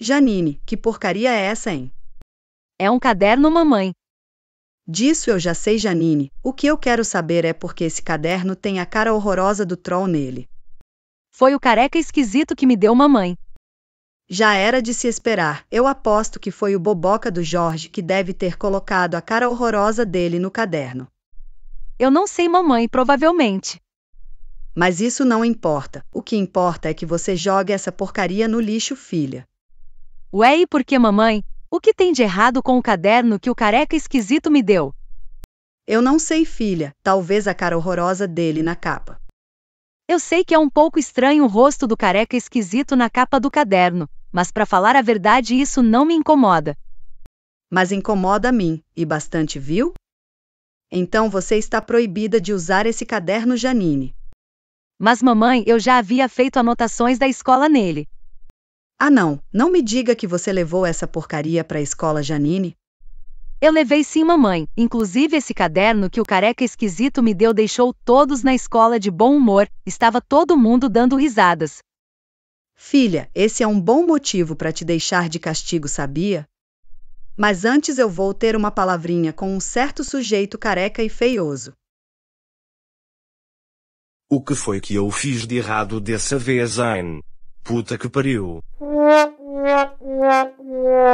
Janine, que porcaria é essa, hein? É um caderno, mamãe. Disso eu já sei, Janine. O que eu quero saber é porque esse caderno tem a cara horrorosa do troll nele. Foi o careca esquisito que me deu, mamãe. Já era de se esperar. Eu aposto que foi o boboca do Jorge que deve ter colocado a cara horrorosa dele no caderno. Eu não sei, mamãe, provavelmente. Mas isso não importa. O que importa é que você jogue essa porcaria no lixo, filha. Ué, e por que mamãe? O que tem de errado com o caderno que o careca esquisito me deu? Eu não sei, filha, talvez a cara horrorosa dele na capa. Eu sei que é um pouco estranho o rosto do careca esquisito na capa do caderno, mas para falar a verdade, isso não me incomoda. Mas incomoda a mim, e bastante, viu? Então você está proibida de usar esse caderno, Janine. Mas mamãe, eu já havia feito anotações da escola nele. Ah, não, não me diga que você levou essa porcaria pra escola, Janine. Eu levei sim, mamãe. Inclusive, esse caderno que o careca esquisito me deu deixou todos na escola de bom humor, estava todo mundo dando risadas. Filha, esse é um bom motivo para te deixar de castigo, sabia? Mas antes eu vou ter uma palavrinha com um certo sujeito careca e feioso. O que foi que eu fiz de errado dessa vez, Anne? Puta que pariu.